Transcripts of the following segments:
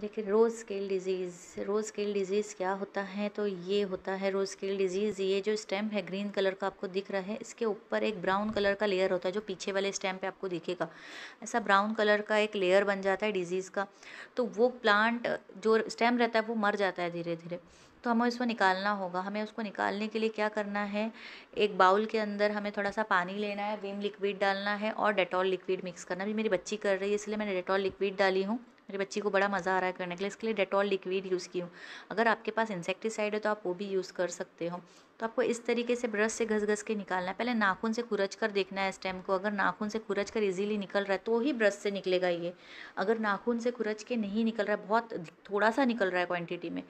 देखिए rose scale disease rose scale disease क्या होता है तो ये होता है रोज़ स्केल डिज़ीज़ ये जो स्टैम्प है ग्रीन कलर का आपको दिख रहा है इसके ऊपर एक ब्राउन कलर का लेयर होता है जो पीछे वाले स्टेम पे आपको दिखेगा ऐसा ब्राउन कलर का एक लेयर बन जाता है डिज़ीज़ का तो वो प्लांट जो स्टैम्प रहता है वो मर जाता है धीरे धीरे तो हमें उसको निकालना होगा हमें उसको निकालने के लिए क्या करना है एक बाउल के अंदर हमें थोड़ा सा पानी लेना है विम लिक्विड डालना है और डेटॉल लिक्विड मिक्स करना भी मेरी बच्ची कर रही है इसलिए मैंने डेटॉल लिक्विड डाली हूँ मेरी बच्ची को बड़ा मज़ा आ रहा है करने के लिए इसके लिए डेटॉल लिक्विड यूज़ की हूँ अगर आपके पास इंसेक्टिसाइड है तो आप वो भी यूज़ कर सकते हो तो आपको इस तरीके से ब्रश से घस घस के निकालना है पहले नाखून से खुरच कर देखना है स्टेम को अगर नाखून से खुरच कर ईजिली निकल रहा है तो ही ब्रश से निकलेगा ये अगर नाखून से खुरच के नहीं निकल रहा है बहुत थोड़ा सा निकल रहा है क्वान्टिटी में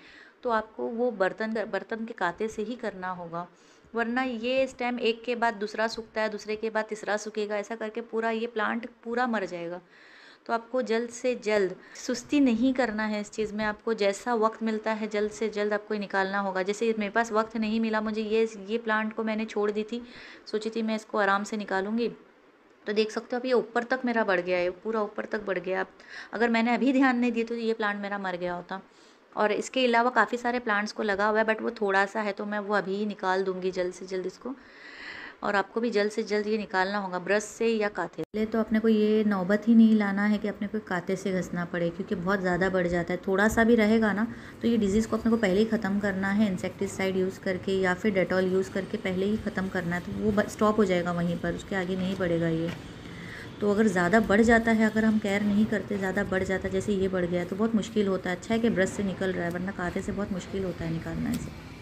तो आपको वो बर्तन बर्तन के काते से ही करना होगा वरना ये स्टेम एक के बाद दूसरा सूखता है दूसरे के बाद तीसरा सूखेगा ऐसा करके पूरा ये प्लांट पूरा मर जाएगा तो आपको जल्द से जल्द सुस्ती नहीं करना है इस चीज़ में आपको जैसा वक्त मिलता है जल्द से जल्द आपको निकालना होगा जैसे मेरे पास वक्त नहीं मिला मुझे ये ये प्लांट को मैंने छोड़ दी थी सोची थी मैं इसको आराम से निकालूंगी तो देख सकते हो आप ये ऊपर तक मेरा बढ़ गया है पूरा ऊपर तक बढ़ गया अगर मैंने अभी ध्यान नहीं दिया तो ये प्लांट मेरा मर गया होता और इसके अलावा काफ़ी सारे प्लांट्स को लगा हुआ है बट वो थोड़ा सा है तो मैं वो अभी ही निकाल दूंगी जल्द से जल्द इसको और आपको भी जल्द से जल्द ये निकालना होगा ब्रश से या काते पहले तो अपने को ये नौबत ही नहीं लाना है कि अपने को काते से घसना पड़े क्योंकि बहुत ज़्यादा बढ़ जाता है थोड़ा सा भी रहेगा ना तो ये डिजीज़ को अपने को पहले ही ख़त्म करना है इंसेक्टिसाइड यूज़ करके या फिर डेटॉल यूज़ करके पहले ही ख़त्म करना है तो वो स्टॉप हो जाएगा वहीं पर उसके आगे नहीं बढ़ेगा ये तो अगर ज़्यादा बढ़ जाता है अगर हम केयर नहीं करते ज़्यादा बढ़ जाता है जैसे ये बढ़ गया तो बहुत मुश्किल होता है अच्छा है कि ब्रश से निकल रहा है वरना काते से बहुत मुश्किल होता है निकालना इसे